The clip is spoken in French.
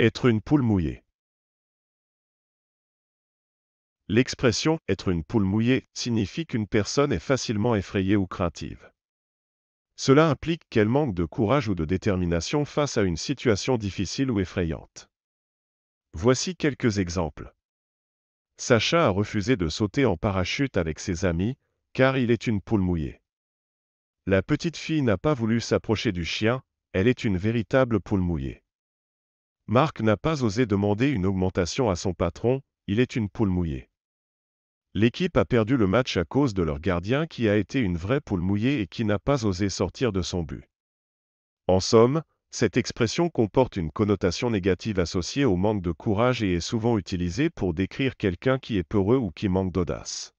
Être une poule mouillée. L'expression être une poule mouillée signifie qu'une personne est facilement effrayée ou craintive. Cela implique qu'elle manque de courage ou de détermination face à une situation difficile ou effrayante. Voici quelques exemples. Sacha a refusé de sauter en parachute avec ses amis, car il est une poule mouillée. La petite fille n'a pas voulu s'approcher du chien, elle est une véritable poule mouillée. Marc n'a pas osé demander une augmentation à son patron, il est une poule mouillée. L'équipe a perdu le match à cause de leur gardien qui a été une vraie poule mouillée et qui n'a pas osé sortir de son but. En somme, cette expression comporte une connotation négative associée au manque de courage et est souvent utilisée pour décrire quelqu'un qui est peureux ou qui manque d'audace.